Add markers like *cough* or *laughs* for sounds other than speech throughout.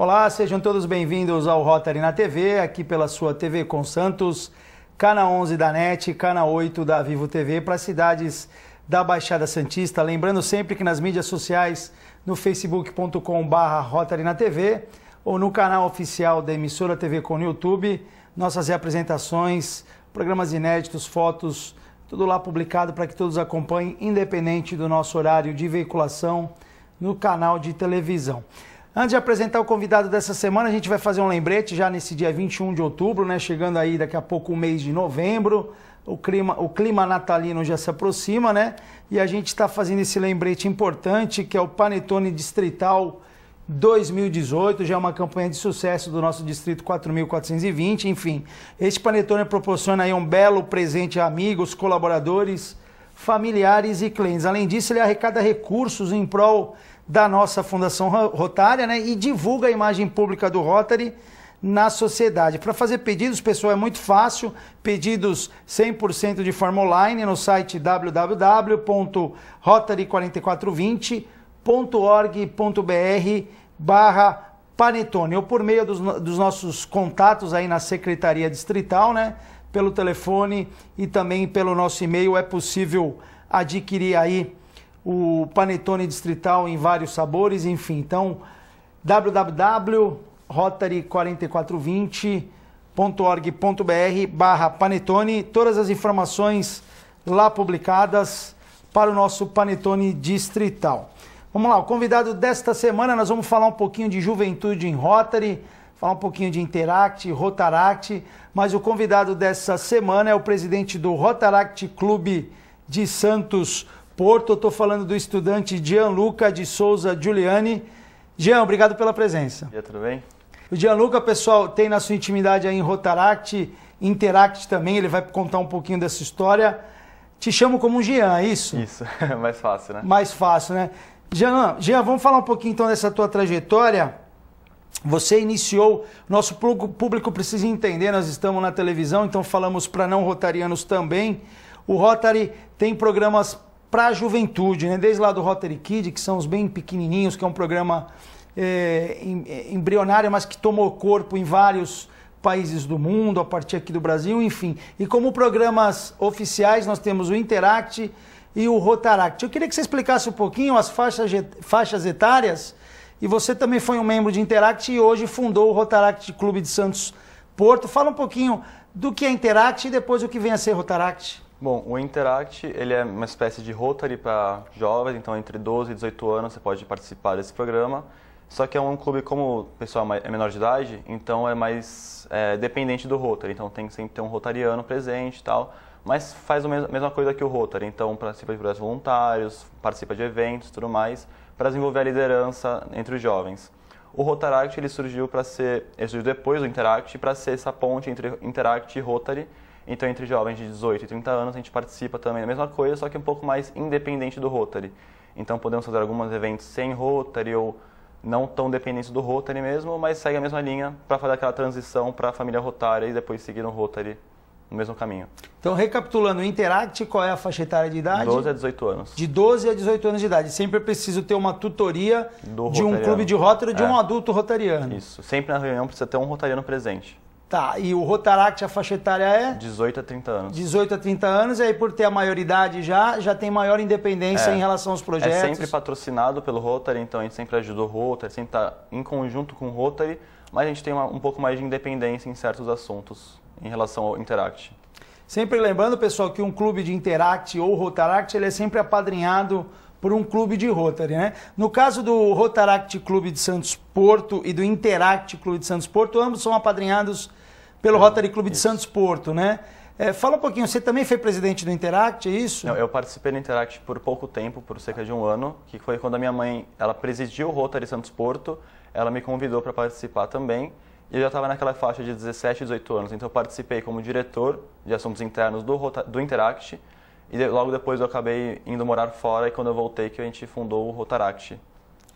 Olá, sejam todos bem-vindos ao Rotary na TV, aqui pela sua TV com Santos, Cana 11 da NET, Cana 8 da Vivo TV, para cidades da Baixada Santista. Lembrando sempre que nas mídias sociais, no facebook.com.br Rotary na TV ou no canal oficial da emissora TV com no YouTube, nossas representações, programas inéditos, fotos, tudo lá publicado para que todos acompanhem, independente do nosso horário de veiculação no canal de televisão. Antes de apresentar o convidado dessa semana, a gente vai fazer um lembrete já nesse dia 21 de outubro, né? Chegando aí daqui a pouco o mês de novembro. O clima, o clima natalino já se aproxima, né? E a gente está fazendo esse lembrete importante que é o Panetone Distrital 2018, já é uma campanha de sucesso do nosso distrito 4.420. Enfim, este Panetone proporciona aí um belo presente a amigos, colaboradores, familiares e clientes. Além disso, ele arrecada recursos em prol da nossa Fundação Rotária né, e divulga a imagem pública do Rotary na sociedade. Para fazer pedidos, pessoal, é muito fácil. Pedidos 100% de forma online no site www.rotary4420.org.br barra panetone ou por meio dos, dos nossos contatos aí na Secretaria Distrital, né? Pelo telefone e também pelo nosso e-mail é possível adquirir aí o panetone distrital em vários sabores, enfim. Então, www.rotary4420.org.br barra panetone, todas as informações lá publicadas para o nosso panetone distrital. Vamos lá, o convidado desta semana nós vamos falar um pouquinho de juventude em Rotary, falar um pouquinho de Interact, Rotaract, mas o convidado dessa semana é o presidente do Rotaract Clube de Santos, Porto. Eu estou falando do estudante Gianluca de Souza Giuliani. Gian, obrigado pela presença. Já tudo bem? O Gianluca, pessoal, tem na sua intimidade aí em Rotaract, Interact também, ele vai contar um pouquinho dessa história. Te chamo como um Gian, é isso? Isso, *laughs* mais fácil, né? Mais fácil, né? Gian, Gian, vamos falar um pouquinho então dessa tua trajetória. Você iniciou, nosso público precisa entender, nós estamos na televisão, então falamos para não rotarianos também. O Rotary tem programas para a juventude, né? desde lá do Rotary Kid, que são os bem pequenininhos, que é um programa é, é, embrionário, mas que tomou corpo em vários países do mundo, a partir aqui do Brasil, enfim. E como programas oficiais, nós temos o Interact e o Rotaract. Eu queria que você explicasse um pouquinho as faixas, faixas etárias, e você também foi um membro de Interact e hoje fundou o Rotaract Clube de Santos Porto. Fala um pouquinho do que é Interact e depois o que vem a ser Rotaract. Bom, o Interact ele é uma espécie de Rotary para jovens, então entre 12 e 18 anos você pode participar desse programa. Só que é um clube, como o pessoal é, é menor de idade, então é mais é, dependente do Rotary. Então tem que sempre ter um rotariano presente e tal. Mas faz a mesma coisa que o Rotary. Então participa de projetos voluntários, participa de eventos tudo mais, para desenvolver a liderança entre os jovens. O Rotaract ele surgiu para ser, ele surgiu depois do Interact, para ser essa ponte entre Interact e Rotary então, entre jovens de 18 e 30 anos, a gente participa também da mesma coisa, só que um pouco mais independente do Rotary. Então, podemos fazer alguns eventos sem Rotary ou não tão dependentes do Rotary mesmo, mas segue a mesma linha para fazer aquela transição para a família Rotária e depois seguir no Rotary no mesmo caminho. Então, recapitulando, o Interact, qual é a faixa etária de idade? 12 a 18 anos. De 12 a 18 anos de idade. Sempre é preciso ter uma tutoria Do de um clube de Rotary ou de é. um adulto rotariano. Isso. Sempre na reunião precisa ter um rotariano presente. Tá, e o Rotaract, a faixa etária é? 18 a 30 anos. 18 a 30 anos, e aí por ter a maioridade já, já tem maior independência é, em relação aos projetos. É sempre patrocinado pelo Rotary, então a gente sempre ajuda o Rotary, sempre está em conjunto com o Rotary, mas a gente tem uma, um pouco mais de independência em certos assuntos em relação ao Interact. Sempre lembrando, pessoal, que um clube de Interact ou Rotaract, ele é sempre apadrinhado por um clube de Rotary, né? No caso do Rotaract Clube de Santos Porto e do Interact Clube de Santos Porto, ambos são apadrinhados pelo é. Rotary Clube de Santos Porto, né? É, fala um pouquinho, você também foi presidente do Interact, é isso? Não, eu participei do Interact por pouco tempo, por cerca de um ano, que foi quando a minha mãe, ela presidiu o Rotary Santos Porto, ela me convidou para participar também, e eu já estava naquela faixa de 17, 18 anos, então eu participei como diretor de assuntos internos do, do Interact, e logo depois eu acabei indo morar fora, e quando eu voltei que a gente fundou o Rotaract,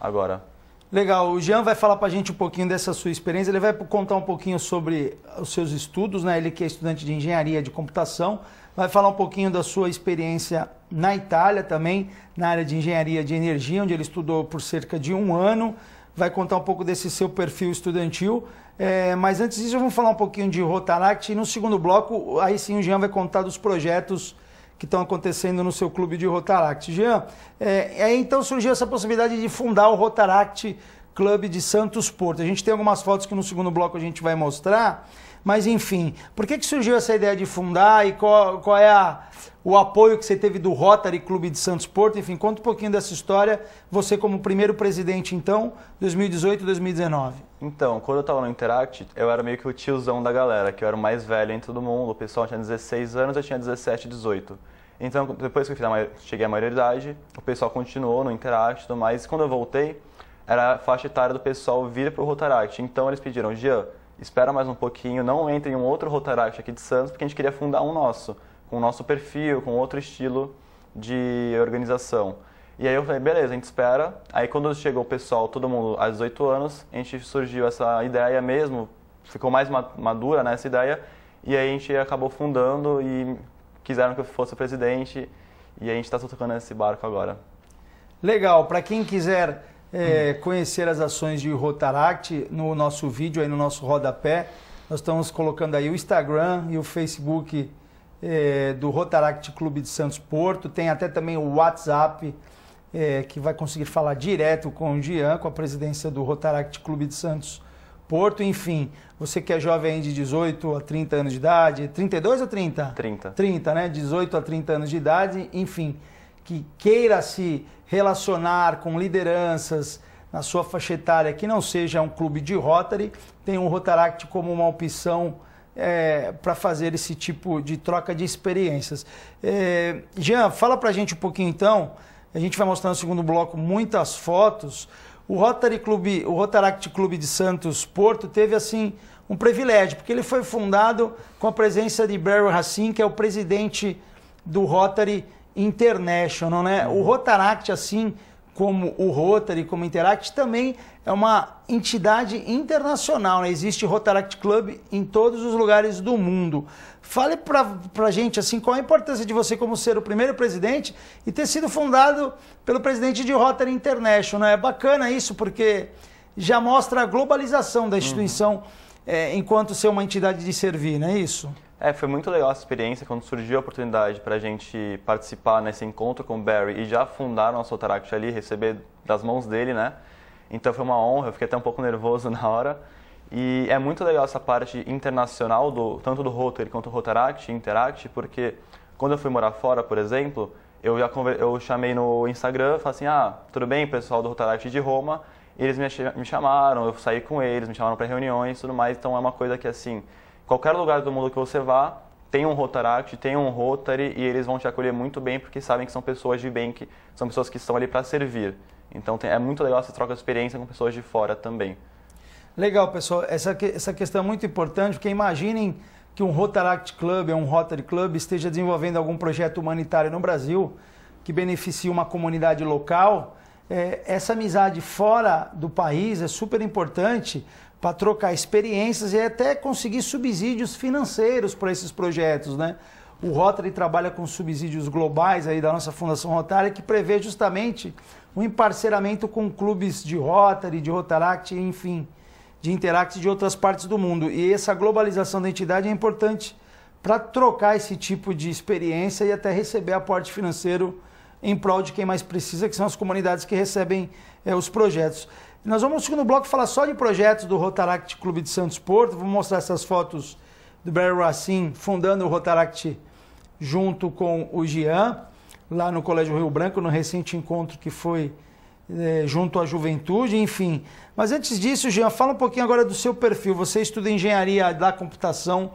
agora. Legal, o Jean vai falar para a gente um pouquinho dessa sua experiência, ele vai contar um pouquinho sobre os seus estudos, né? ele que é estudante de engenharia de computação, vai falar um pouquinho da sua experiência na Itália também, na área de engenharia de energia, onde ele estudou por cerca de um ano, vai contar um pouco desse seu perfil estudantil, é, mas antes disso vamos falar um pouquinho de Rotaract e no segundo bloco, aí sim o Jean vai contar dos projetos que estão acontecendo no seu clube de Rotaract. Jean, é, é, então surgiu essa possibilidade de fundar o Rotaract Clube de Santos Porto. A gente tem algumas fotos que no segundo bloco a gente vai mostrar, mas enfim, por que, que surgiu essa ideia de fundar e qual, qual é a, o apoio que você teve do Rotary Clube de Santos Porto? Enfim, conta um pouquinho dessa história, você como primeiro presidente então, 2018 e 2019. Então, quando eu estava no Interact, eu era meio que o tiozão da galera, que eu era o mais velho em todo mundo, o pessoal tinha 16 anos, eu tinha 17, 18. Então, depois que eu cheguei à maioridade, o pessoal continuou no Interact e tudo mais. quando eu voltei, era a faixa etária do pessoal vir para o Rotaract. Então, eles pediram, Jean, espera mais um pouquinho, não entre em um outro Rotaract aqui de Santos, porque a gente queria fundar um nosso, com o nosso perfil, com outro estilo de organização. E aí eu falei, beleza, a gente espera. Aí quando chegou o pessoal, todo mundo aos 18 anos, a gente surgiu essa ideia mesmo, ficou mais madura nessa né, ideia, e aí a gente acabou fundando e quiseram que eu fosse presidente e a gente está tocando esse barco agora. Legal, para quem quiser é, conhecer as ações de Rotaract, no nosso vídeo, aí no nosso rodapé, nós estamos colocando aí o Instagram e o Facebook é, do Rotaract Clube de Santos Porto, tem até também o WhatsApp, é, que vai conseguir falar direto com o Jean, com a presidência do Rotaract Clube de Santos Porto Porto, enfim. Você que é jovem de 18 a 30 anos de idade, 32 ou 30? 30. 30, né? 18 a 30 anos de idade, enfim, que queira se relacionar com lideranças na sua faixa etária que não seja um clube de Rotary, tem um Rotaract como uma opção é, para fazer esse tipo de troca de experiências. É, Jean, fala para a gente um pouquinho então. A gente vai mostrar no segundo bloco muitas fotos o Rotary Club, o Rotaract Clube de Santos Porto teve assim um privilégio, porque ele foi fundado com a presença de Barry Racine, que é o presidente do Rotary International, né? O Rotaract assim como o Rotary, como o Interact, também é uma entidade internacional. Né? Existe Rotaract Club em todos os lugares do mundo. Fale para a gente assim, qual a importância de você como ser o primeiro presidente e ter sido fundado pelo presidente de Rotary International. Né? É bacana isso porque já mostra a globalização da instituição uhum. é, enquanto ser uma entidade de servir, não é isso? É, foi muito legal essa experiência quando surgiu a oportunidade para a gente participar nesse encontro com o Barry e já fundar nosso Otaract ali, receber das mãos dele, né? Então foi uma honra, eu fiquei até um pouco nervoso *laughs* na hora. E é muito legal essa parte internacional, do, tanto do Rotary quanto do Rotaract e Interact, porque quando eu fui morar fora, por exemplo, eu já eu chamei no Instagram, falei assim, ah, tudo bem, pessoal do Rotaract de Roma, eles me, me chamaram, eu saí com eles, me chamaram para reuniões e tudo mais, então é uma coisa que, assim, qualquer lugar do mundo que você vá, tem um Rotaract, tem um Rotary e eles vão te acolher muito bem porque sabem que são pessoas de bem, que são pessoas que estão ali para servir. Então tem, é muito legal essa troca de experiência com pessoas de fora também. Legal, pessoal. Essa, essa questão é muito importante porque imaginem que um Rotaract Club ou um Rotary Club esteja desenvolvendo algum projeto humanitário no Brasil que beneficie uma comunidade local. É, essa amizade fora do país é super importante para trocar experiências e até conseguir subsídios financeiros para esses projetos, né? O Rotary trabalha com subsídios globais aí da nossa Fundação Rotary, que prevê justamente um emparceramento com clubes de Rotary, de Rotaract, enfim, de Interact de outras partes do mundo. E essa globalização da entidade é importante para trocar esse tipo de experiência e até receber aporte financeiro em prol de quem mais precisa, que são as comunidades que recebem é, os projetos. Nós vamos no segundo bloco falar só de projetos do Rotaract Clube de Santos Porto. Vou mostrar essas fotos do Barry Racine fundando o Rotaract junto com o Gian, lá no Colégio Rio Branco, no recente encontro que foi é, junto à juventude, enfim. Mas antes disso, Gian, fala um pouquinho agora do seu perfil. Você estuda engenharia da computação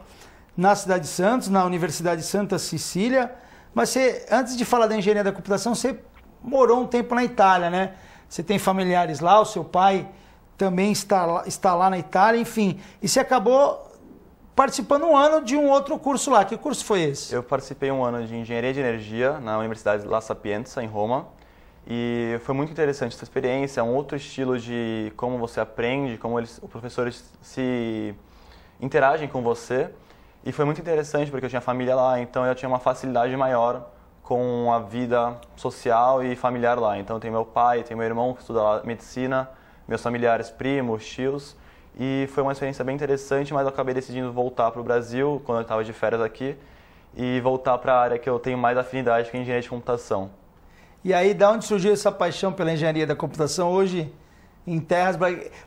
na cidade de Santos, na Universidade Santa Cecília. Mas você, antes de falar da engenharia da computação, você morou um tempo na Itália, né? você tem familiares lá, o seu pai também está, está lá na Itália, enfim. E você acabou participando um ano de um outro curso lá. Que curso foi esse? Eu participei um ano de Engenharia de Energia na Universidade La Sapienza, em Roma. E foi muito interessante essa experiência, é um outro estilo de como você aprende, como eles, os professores se interagem com você. E foi muito interessante porque eu tinha família lá, então eu tinha uma facilidade maior com a vida social e familiar lá. Então tem meu pai, tem meu irmão que estuda lá medicina, meus familiares, primos, tios. E foi uma experiência bem interessante, mas eu acabei decidindo voltar para o Brasil quando eu estava de férias aqui e voltar para a área que eu tenho mais afinidade, que é engenharia de computação. E aí, da onde surgiu essa paixão pela engenharia da computação hoje em terras...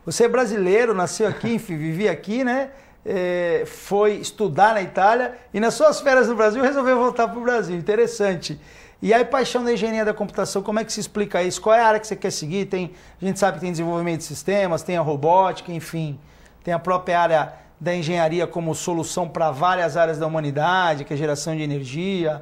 Você é brasileiro, nasceu aqui, enfim, vivia aqui, né? É, foi estudar na Itália e nas suas férias no Brasil resolveu voltar para o Brasil. Interessante. E aí, paixão da engenharia da computação, como é que se explica isso? Qual é a área que você quer seguir? Tem, a gente sabe que tem desenvolvimento de sistemas, tem a robótica, enfim, tem a própria área da engenharia como solução para várias áreas da humanidade, que é a geração de energia,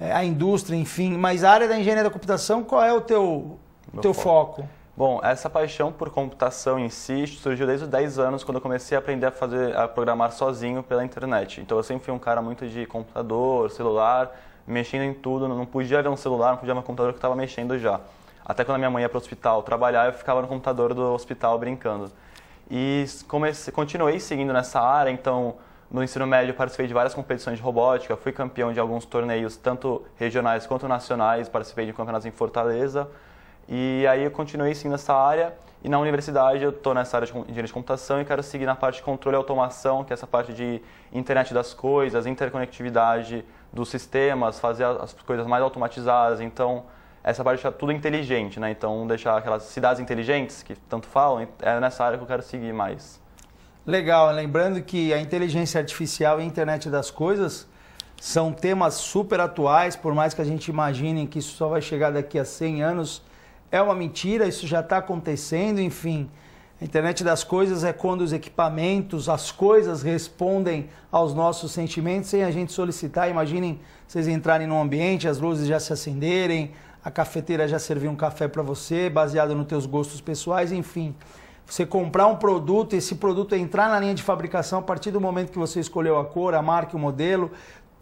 é, a indústria, enfim. Mas a área da engenharia da computação, qual é o teu, o teu foco? foco? Bom, essa paixão por computação em si surgiu desde os 10 anos, quando eu comecei a aprender a fazer a programar sozinho pela internet. Então eu sempre fui um cara muito de computador, celular, mexendo em tudo, não podia ver um celular, não podia ver um computador que estava mexendo já. Até quando a minha mãe ia para o hospital trabalhar, eu ficava no computador do hospital brincando. E comecei, continuei seguindo nessa área, então no ensino médio participei de várias competições de robótica, fui campeão de alguns torneios, tanto regionais quanto nacionais, participei de campeonatos em Fortaleza, e aí eu continuei sim nessa área e na universidade eu estou nessa área de engenharia de computação e quero seguir na parte de controle e automação, que é essa parte de internet das coisas, interconectividade dos sistemas, fazer as coisas mais automatizadas. Então, essa parte de é deixar tudo inteligente, né? Então, deixar aquelas cidades inteligentes que tanto falam, é, é nessa área que eu quero seguir mais. Legal, lembrando que a inteligência artificial e a internet das coisas são temas super atuais, por mais que a gente imagine que isso só vai chegar daqui a 100 anos, é uma mentira, isso já está acontecendo, enfim. A internet das coisas é quando os equipamentos, as coisas respondem aos nossos sentimentos sem a gente solicitar. Imaginem vocês entrarem num ambiente, as luzes já se acenderem, a cafeteira já serviu um café para você, baseado nos teus gostos pessoais, enfim. Você comprar um produto, esse produto entrar na linha de fabricação a partir do momento que você escolheu a cor, a marca, o modelo,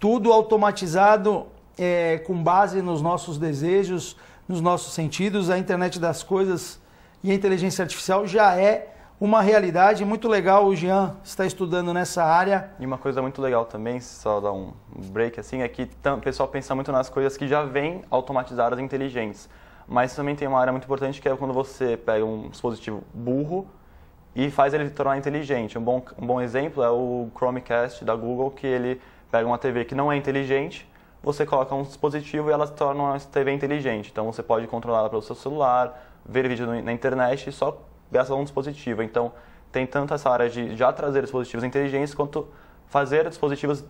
tudo automatizado é, com base nos nossos desejos, nos nossos sentidos. A internet das coisas e a inteligência artificial já é uma realidade muito legal. O Jean está estudando nessa área. E uma coisa muito legal também, só dar um break assim, é que o pessoal pensa muito nas coisas que já vêm automatizadas e inteligentes. Mas também tem uma área muito importante que é quando você pega um dispositivo burro e faz ele tornar inteligente. Um bom, um bom exemplo é o Chromecast da Google, que ele pega uma TV que não é inteligente você coloca um dispositivo e ela se torna uma TV inteligente. Então você pode controlá-la pelo seu celular, ver vídeo na internet só gastar um dispositivo. Então tem tanto essa área de já trazer dispositivos inteligentes quanto fazer dispositivos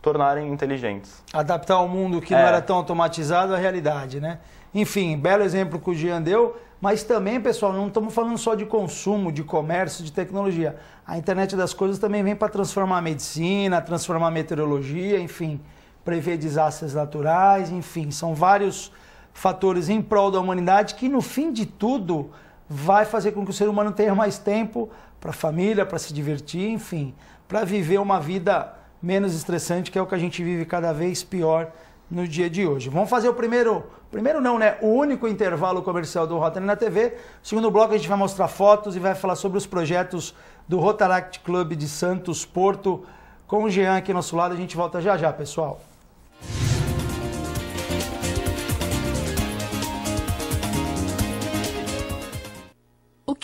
tornarem inteligentes. Adaptar um mundo que é. não era tão automatizado à realidade, né? Enfim, belo exemplo que o Jean deu, mas também, pessoal, não estamos falando só de consumo, de comércio, de tecnologia. A internet das coisas também vem para transformar a medicina, transformar a meteorologia, enfim prever desastres naturais, enfim, são vários fatores em prol da humanidade que, no fim de tudo, vai fazer com que o ser humano tenha mais tempo para a família, para se divertir, enfim, para viver uma vida menos estressante, que é o que a gente vive cada vez pior no dia de hoje. Vamos fazer o primeiro, primeiro não, né? O único intervalo comercial do Rotary na TV. segundo bloco a gente vai mostrar fotos e vai falar sobre os projetos do Rotaract Club de Santos Porto com o Jean aqui ao nosso lado. A gente volta já já, pessoal.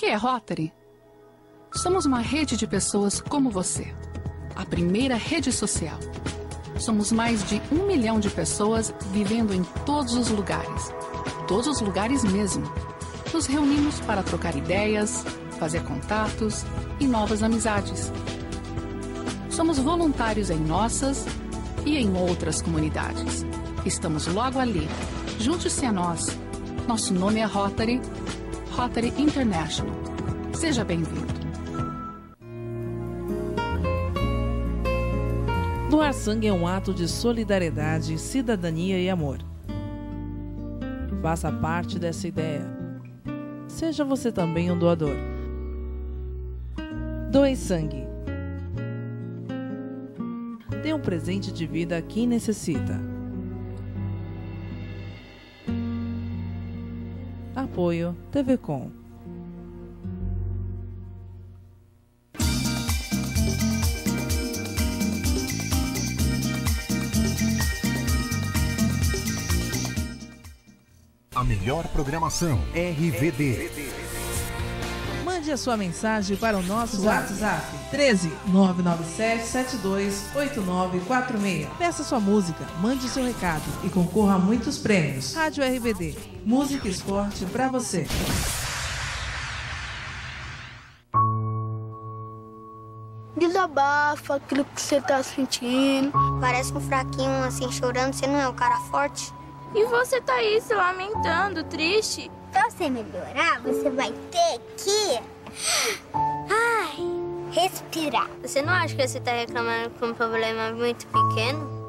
que é Rotary? Somos uma rede de pessoas como você. A primeira rede social. Somos mais de um milhão de pessoas vivendo em todos os lugares. Todos os lugares mesmo. Nos reunimos para trocar ideias, fazer contatos e novas amizades. Somos voluntários em nossas e em outras comunidades. Estamos logo ali. Junte-se a nós. Nosso nome é Rotary Rotary International. Seja bem-vindo. Doar sangue é um ato de solidariedade, cidadania e amor. Faça parte dessa ideia. Seja você também um doador. Doe sangue. Dê um presente de vida a quem necessita. Apoio TV Com. A melhor programação RVD. RVD a sua mensagem para o nosso WhatsApp 13 997 72 8946. Peça sua música, mande seu recado e concorra a muitos prêmios. Rádio RBD, música e esporte para você. Desabafa aquilo que você tá sentindo. Parece um fraquinho assim chorando, você não é um cara forte. E você tá aí se lamentando, triste. Pra você melhorar, você vai ter que Ai, respirar. Você não acha que você está reclamando com um problema muito pequeno?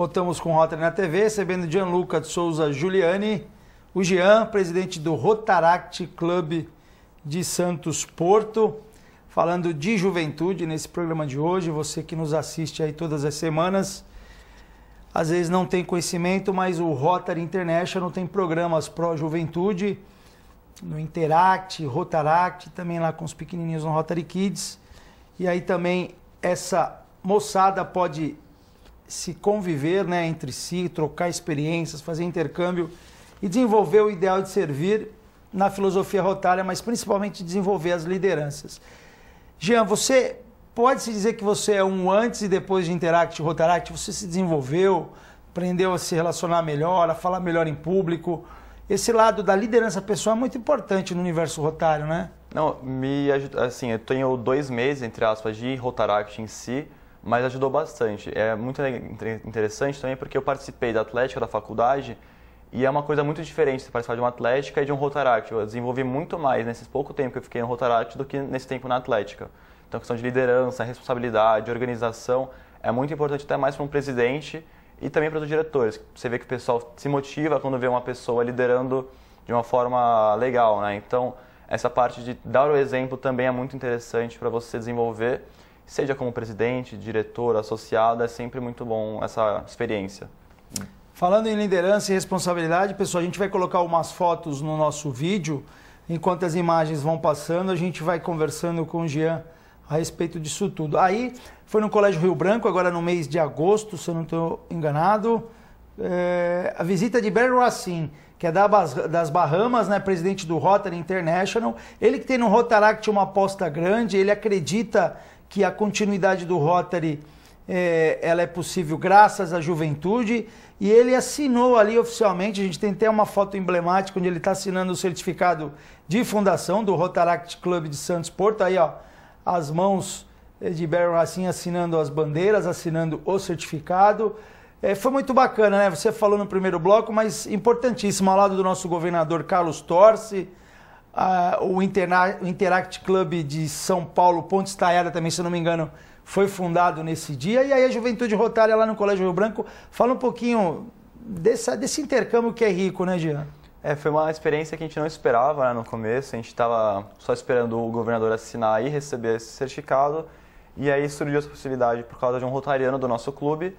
Voltamos com Rotary na TV, recebendo Gianluca de Souza Giuliani, o Jean, presidente do Rotaract Club de Santos Porto, falando de juventude nesse programa de hoje. Você que nos assiste aí todas as semanas, às vezes não tem conhecimento, mas o Rotary International tem programas pró-juventude no Interact, Rotaract, também lá com os pequenininhos no Rotary Kids. E aí também essa moçada pode se conviver né, entre si, trocar experiências, fazer intercâmbio e desenvolver o ideal de servir na filosofia rotária, mas principalmente desenvolver as lideranças. Jean, você pode se dizer que você é um antes e depois de Interact Rotaract? Você se desenvolveu, aprendeu a se relacionar melhor, a falar melhor em público? Esse lado da liderança pessoal é muito importante no universo rotário, né? Não, me assim, eu tenho dois meses, entre aspas, de Rotaract em si, mas ajudou bastante. É muito interessante também porque eu participei da atlética da faculdade e é uma coisa muito diferente você participar de uma atlética e de um Rotaract. Eu desenvolvi muito mais nesse pouco tempo que eu fiquei no Rotaract do que nesse tempo na atlética. Então, a questão de liderança, responsabilidade, organização é muito importante até mais para um presidente e também para os diretores. Você vê que o pessoal se motiva quando vê uma pessoa liderando de uma forma legal, né? Então, essa parte de dar o exemplo também é muito interessante para você desenvolver seja como presidente, diretor, associado, é sempre muito bom essa experiência. Falando em liderança e responsabilidade, pessoal, a gente vai colocar umas fotos no nosso vídeo. Enquanto as imagens vão passando, a gente vai conversando com o Jean a respeito disso tudo. Aí foi no Colégio Rio Branco, agora no mês de agosto, se eu não estou enganado. É, a visita de Barry Racine, que é da, das Bahamas, né, presidente do Rotary International. Ele que tem no Rotaract uma aposta grande, ele acredita que a continuidade do Rotary é, ela é possível graças à juventude e ele assinou ali oficialmente. A gente tem até uma foto emblemática onde ele está assinando o certificado de fundação do Rotaract Club de Santos Porto. Aí, ó, as mãos eh, de Barry Racine assinando as bandeiras, assinando o certificado. É, foi muito bacana, né? Você falou no primeiro bloco, mas importantíssimo, ao lado do nosso governador Carlos Torce, ah, o, Interna o Interact Club de São Paulo, Ponte Estaiada também, se não me engano, foi fundado nesse dia. E aí a Juventude Rotária lá no Colégio Rio Branco. Fala um pouquinho desse intercâmbio que é rico, né, Jean? É, foi uma experiência que a gente não esperava né, no começo. A gente estava só esperando o governador assinar e receber esse certificado. E aí surgiu essa possibilidade por causa de um rotariano do nosso clube.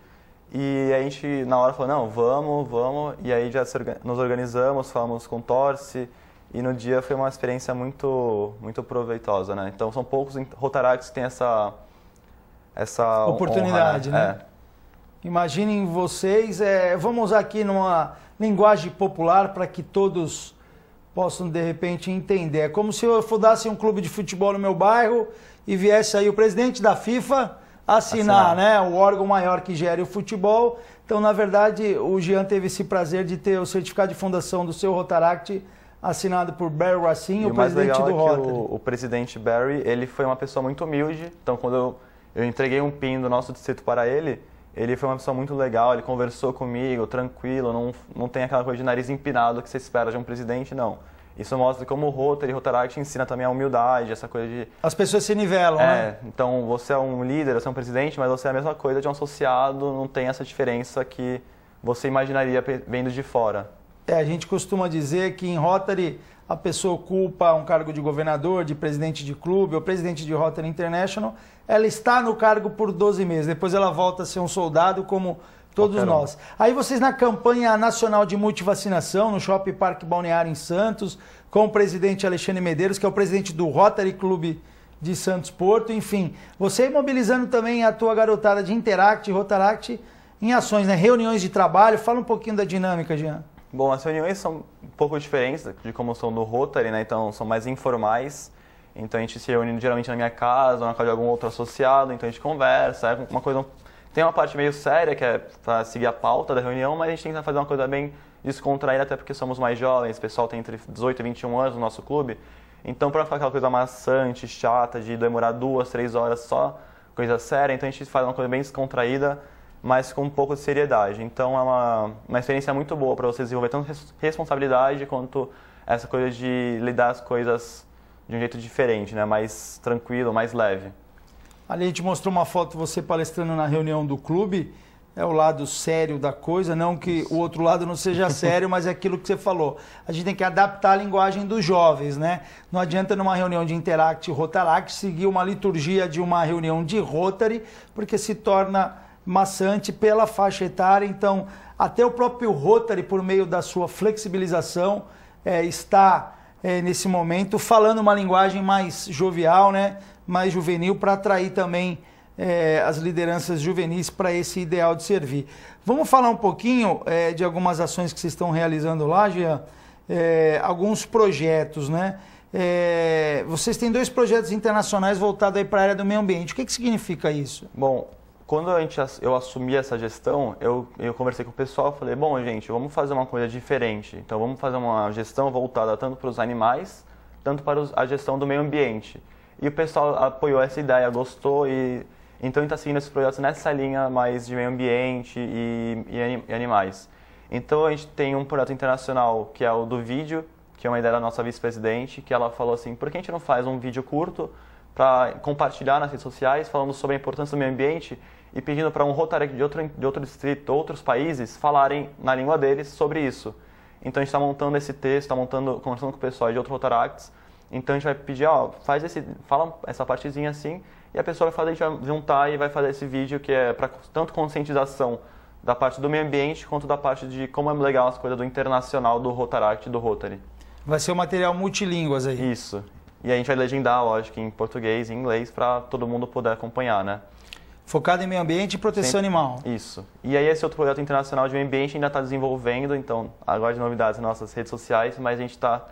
E a gente, na hora, falou: não, vamos, vamos. E aí já nos organizamos, falamos com Torce e no dia foi uma experiência muito, muito proveitosa, né? Então são poucos Rotaracts que têm essa, essa oportunidade, honra, né? né? É. Imaginem vocês, é, vamos aqui numa linguagem popular para que todos possam de repente entender. É como se eu fundasse um clube de futebol no meu bairro e viesse aí o presidente da FIFA assinar, assinar. né? O órgão maior que gere o futebol. Então, na verdade, o Jean teve esse prazer de ter o certificado de fundação do seu Rotaract assinado por Barry Racine, o, o presidente do é Rotary. O, o presidente Barry, ele foi uma pessoa muito humilde, então quando eu, eu entreguei um PIN do nosso distrito para ele, ele foi uma pessoa muito legal, ele conversou comigo, tranquilo, não, não tem aquela coisa de nariz empinado que você espera de um presidente, não. Isso mostra como o Rotary, Rotaract ensina também a humildade, essa coisa de... As pessoas se nivelam, é, né? Então, você é um líder, você é um presidente, mas você é a mesma coisa de um associado, não tem essa diferença que você imaginaria vendo de fora. É, a gente costuma dizer que em Rotary a pessoa ocupa um cargo de governador, de presidente de clube ou presidente de Rotary International, ela está no cargo por 12 meses, depois ela volta a ser um soldado como todos nós. Aí vocês na campanha nacional de multivacinação no Shopping Parque Balneário em Santos, com o presidente Alexandre Medeiros, que é o presidente do Rotary Clube de Santos Porto, enfim, você mobilizando também a tua garotada de Interact, Rotaract, em ações, né? reuniões de trabalho, fala um pouquinho da dinâmica, Jean. Bom, as reuniões são um pouco diferentes de como são no Rotary, né? Então são mais informais. Então a gente se reúne geralmente na minha casa ou na casa de algum outro associado, então a gente conversa, é uma coisa tem uma parte meio séria que é para seguir a pauta da reunião, mas a gente tenta fazer uma coisa bem descontraída até porque somos mais jovens, o pessoal tem tá entre 18 e 21 anos no nosso clube. Então para ficar aquela coisa maçante, chata de demorar duas, três horas só, coisa séria, então a gente faz uma coisa bem descontraída mas com um pouco de seriedade. Então é uma, uma experiência muito boa para você desenvolver tanto res, responsabilidade quanto essa coisa de lidar as coisas de um jeito diferente, né? mais tranquilo, mais leve. Ali a gente mostrou uma foto de você palestrando na reunião do clube. É o lado sério da coisa, não que o outro lado não seja *laughs* sério, mas é aquilo que você falou. A gente tem que adaptar a linguagem dos jovens, né? Não adianta numa reunião de Interact e Rotaract seguir uma liturgia de uma reunião de Rotary, porque se torna maçante pela faixa etária. Então, até o próprio Rotary, por meio da sua flexibilização, é, está é, nesse momento falando uma linguagem mais jovial, né, mais juvenil, para atrair também é, as lideranças juvenis para esse ideal de servir. Vamos falar um pouquinho é, de algumas ações que vocês estão realizando lá, Jean, é, alguns projetos, né? É, vocês têm dois projetos internacionais voltados para a área do meio ambiente. O que, que significa isso? Bom, quando a gente, eu assumi essa gestão, eu, eu conversei com o pessoal e falei, bom, gente, vamos fazer uma coisa diferente. Então, vamos fazer uma gestão voltada tanto para os animais, tanto para os, a gestão do meio ambiente. E o pessoal apoiou essa ideia, gostou e então está seguindo esses projetos nessa linha mais de meio ambiente e, e, e animais. Então a gente tem um projeto internacional que é o do vídeo, que é uma ideia da nossa vice-presidente, que ela falou assim, por que a gente não faz um vídeo curto para compartilhar nas redes sociais falando sobre a importância do meio ambiente e pedindo para um Rotarict de outro, de outro distrito, outros países, falarem na língua deles sobre isso. Então a gente está montando esse texto, está montando, conversando com o pessoal de outros Rotaracts. Então a gente vai pedir, ó, faz esse, fala essa partezinha assim, e a pessoa vai fazer, a gente vai juntar e vai fazer esse vídeo que é para tanto conscientização da parte do meio ambiente quanto da parte de como é legal as coisas do internacional do Rotaract do Rotary. Vai ser um material multilínguas aí. Isso. E a gente vai legendar, lógico, em português e inglês para todo mundo poder acompanhar, né? Focado em meio ambiente e proteção Sempre. animal. Isso. E aí esse outro projeto internacional de meio ambiente ainda está desenvolvendo, então agora de novidades nas nossas redes sociais, mas a gente está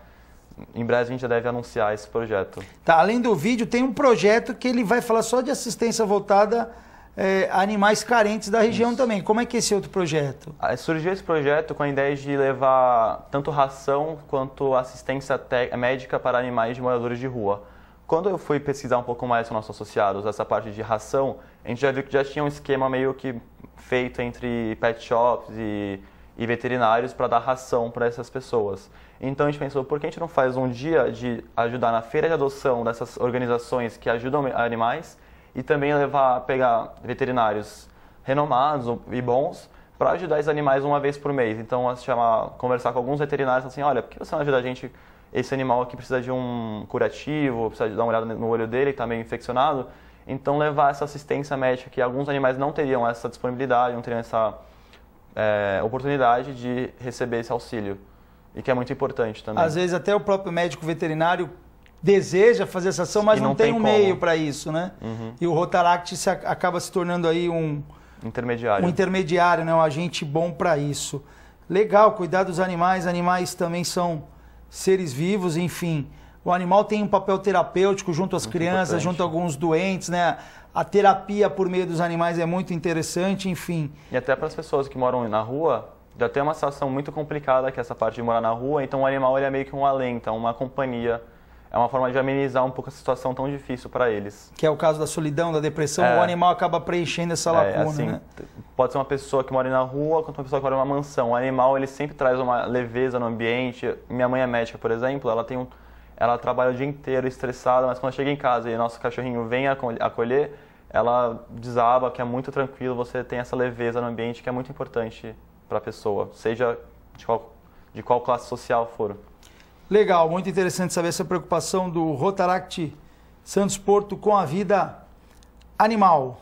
em breve a gente já deve anunciar esse projeto. Tá, além do vídeo, tem um projeto que ele vai falar só de assistência voltada é, a animais carentes da região Isso. também. Como é que é esse outro projeto? Ah, surgiu esse projeto com a ideia de levar tanto ração quanto assistência médica para animais de moradores de rua. Quando eu fui pesquisar um pouco mais com nossos associados, essa parte de ração, a gente já viu que já tinha um esquema meio que feito entre pet shops e, e veterinários para dar ração para essas pessoas. Então a gente pensou, por que a gente não faz um dia de ajudar na feira de adoção dessas organizações que ajudam animais e também levar, pegar veterinários renomados e bons para ajudar esses animais uma vez por mês. Então, chamar, conversar com alguns veterinários assim, olha, por que você não ajuda a gente? Esse animal aqui precisa de um curativo, precisa de dar uma olhada no olho dele que está meio infeccionado. Então, levar essa assistência médica que alguns animais não teriam essa disponibilidade, não teriam essa é, oportunidade de receber esse auxílio. E que é muito importante também. Às vezes, até o próprio médico veterinário deseja fazer essa ação, mas não, não, tem, tem um como. meio para isso, né? Uhum. E o Rotaract se, acaba se tornando aí um intermediário, um intermediário, né? Um agente bom para isso. Legal, cuidar dos animais. Animais também são seres vivos, enfim. O animal tem um papel terapêutico junto às muito crianças, importante. junto a alguns doentes, né? A terapia por meio dos animais é muito interessante, enfim. E até para as pessoas que moram na rua, já tem uma situação muito complicada que é essa parte de morar na rua, então o animal ele é meio que um alento, uma companhia. É uma forma de amenizar um pouco a situação tão difícil para eles. Que é o caso da solidão, da depressão, é, o animal acaba preenchendo essa é, lacuna, é, assim, né? Pode ser uma pessoa que mora na rua, quanto uma pessoa que mora uma mansão. O animal, ele sempre traz uma leveza no ambiente. Minha mãe é médica, por exemplo, ela tem um, ela trabalha o dia inteiro estressada, mas quando chega em casa e nosso cachorrinho vem acolher, ela desaba, que é muito tranquilo, você tem essa leveza no ambiente que é muito importante para a pessoa, seja de qual, de qual classe social for. Legal, muito interessante saber essa preocupação do Rotaract Santos Porto com a vida animal.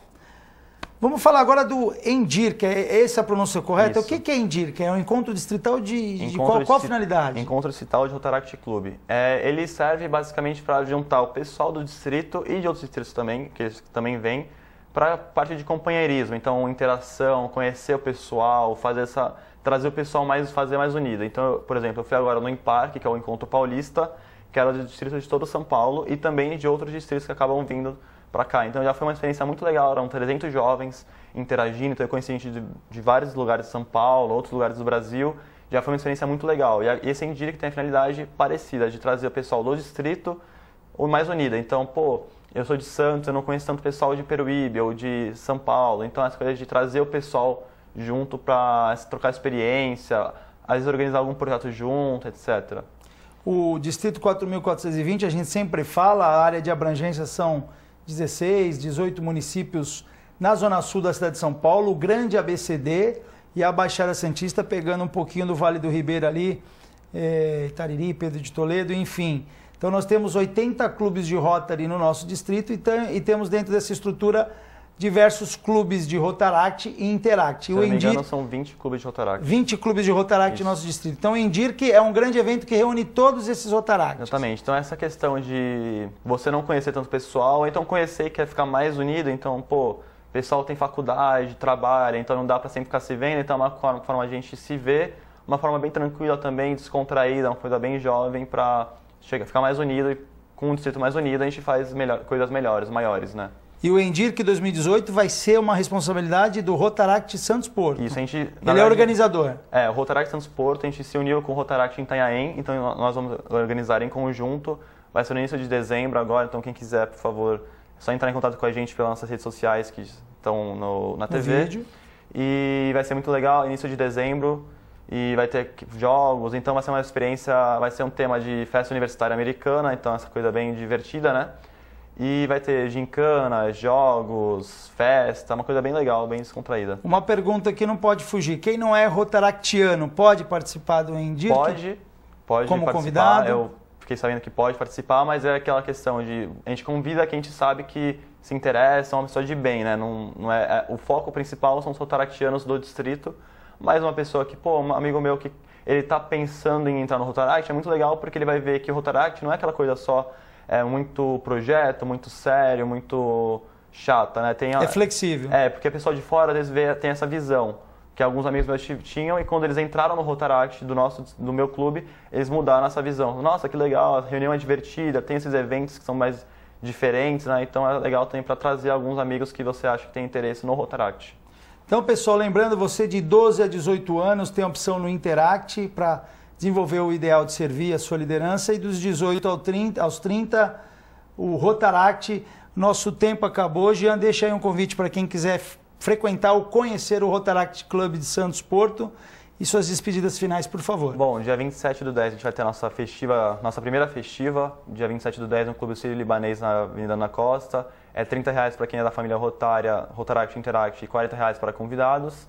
Vamos falar agora do Endir, que é essa é a pronúncia correta. Isso. O que, é Endir? Que é um encontro distrital de, encontro de qual, qual finalidade? Encontro distrital de Rotaract Clube. É, ele serve basicamente para juntar o pessoal do distrito e de outros distritos também, que também vêm, para a parte de companheirismo. Então, interação, conhecer o pessoal, fazer essa, trazer o pessoal mais, fazer mais unido. Então, eu, por exemplo, eu fui agora no Emparque, que é o Encontro Paulista, que era do distrito de todo São Paulo e também de outros distritos que acabam vindo para cá. Então já foi uma experiência muito legal, eram 300 jovens interagindo, então eu conheci gente de, de vários lugares de São Paulo, outros lugares do Brasil, já foi uma experiência muito legal. E, esse Indire que tem a finalidade parecida, de trazer o pessoal do distrito ou mais unida. Então, pô, eu sou de Santos, eu não conheço tanto pessoal de Peruíbe ou de São Paulo, então essa coisa de trazer o pessoal junto para trocar experiência, às vezes organizar algum projeto junto, etc. O Distrito 4.420, a gente sempre fala, a área de abrangência são 16, 18 municípios na zona sul da cidade de São Paulo, o grande ABCD e a Baixada Santista pegando um pouquinho do Vale do Ribeiro ali, é, Itariri, Pedro de Toledo, enfim. Então nós temos 80 clubes de Rotary no nosso distrito e, tem, e temos dentro dessa estrutura diversos clubes de Rotaract e Interact. Se o não Endir, me engano, são 20 clubes de Rotaract. 20 clubes de Rotaract Isso. no nosso distrito. Então, o Indir que é um grande evento que reúne todos esses Rotaracts. Exatamente. Então, essa questão de você não conhecer tanto pessoal, então conhecer quer ficar mais unido, então, pô, o pessoal tem faculdade, trabalha, então não dá para sempre ficar se vendo, então é uma forma a gente se ver, uma forma bem tranquila também, descontraída, uma coisa bem jovem para ficar mais unido e com um distrito mais unido a gente faz melhor, coisas melhores, maiores, né? E o Endirc 2018 vai ser uma responsabilidade do Rotaract Santos Porto. Isso, a gente... Ele é verdade, é organizador. É, o Rotaract Santos Porto, a gente se uniu com o Rotaract em Itanhaém, então nós vamos organizar em conjunto. Vai ser no início de dezembro agora, então quem quiser, por favor, é só entrar em contato com a gente pelas nossas redes sociais que estão no, na TV. No vídeo. E vai ser muito legal, início de dezembro, e vai ter jogos, então vai ser uma experiência, vai ser um tema de festa universitária americana, então essa coisa bem divertida, né? E vai ter gincana, jogos, festa, uma coisa bem legal, bem descontraída. Uma pergunta que não pode fugir. Quem não é rotaractiano pode participar do Indir? Pode, pode Como participar. convidado? Eu fiquei sabendo que pode participar, mas é aquela questão de... A gente convida quem a gente sabe que se interessa, é uma pessoa de bem, né? Não, não é, é o foco principal são os rotaractianos do distrito, mas uma pessoa que, pô, um amigo meu que ele está pensando em entrar no Rotaract, é muito legal porque ele vai ver que o Rotaract não é aquela coisa só é muito projeto, muito sério, muito chata, né? Tem, é flexível. É, porque o pessoal de fora às vezes vê, tem essa visão que alguns amigos meus tinham e quando eles entraram no Rotaract do nosso do meu clube, eles mudaram essa visão. Nossa, que legal, a reunião é divertida, tem esses eventos que são mais diferentes, né? Então é legal também para trazer alguns amigos que você acha que tem interesse no Rotaract. Então, pessoal, lembrando, você de 12 a 18 anos tem a opção no Interact para desenvolveu o ideal de servir a sua liderança e dos 18 aos 30, aos 30 o Rotaract. Nosso tempo acabou. Jean, deixa aí um convite para quem quiser frequentar ou conhecer o Rotaract Club de Santos Porto. E suas despedidas finais, por favor. Bom, dia 27 do 10 a gente vai ter nossa festiva, nossa primeira festiva, dia 27 do 10 no Clube Círio Libanês na Avenida Ana Costa. É 30 reais para quem é da família Rotária, Rotaract Interact e 40 reais para convidados.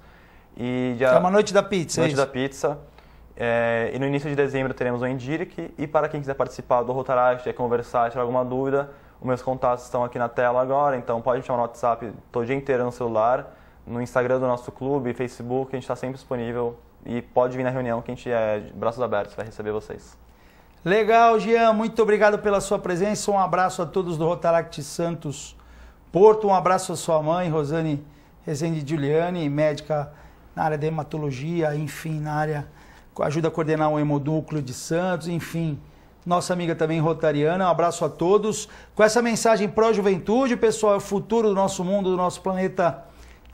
E dia... É uma noite da pizza, é Noite é da pizza. É, e no início de dezembro teremos o Endiric. E para quem quiser participar do Rotaract, quer conversar, tirar alguma dúvida, os meus contatos estão aqui na tela agora, então pode me chamar no WhatsApp, estou o dia inteiro no celular. No Instagram do nosso clube, Facebook, a gente está sempre disponível. E pode vir na reunião que a gente é braços abertos, vai receber vocês. Legal, Jean, muito obrigado pela sua presença. Um abraço a todos do Rotaract Santos Porto, um abraço à sua mãe, Rosane Rezende Giuliani, médica na área de hematologia, enfim, na área ajuda a coordenar o Hemodúcleo de Santos, enfim. Nossa amiga também rotariana, um abraço a todos. Com essa mensagem pró-juventude, pessoal, o futuro do nosso mundo, do nosso planeta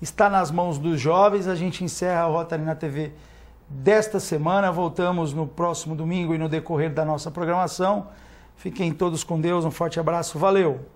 está nas mãos dos jovens. A gente encerra a Rotary na TV desta semana. Voltamos no próximo domingo e no decorrer da nossa programação. Fiquem todos com Deus, um forte abraço, valeu!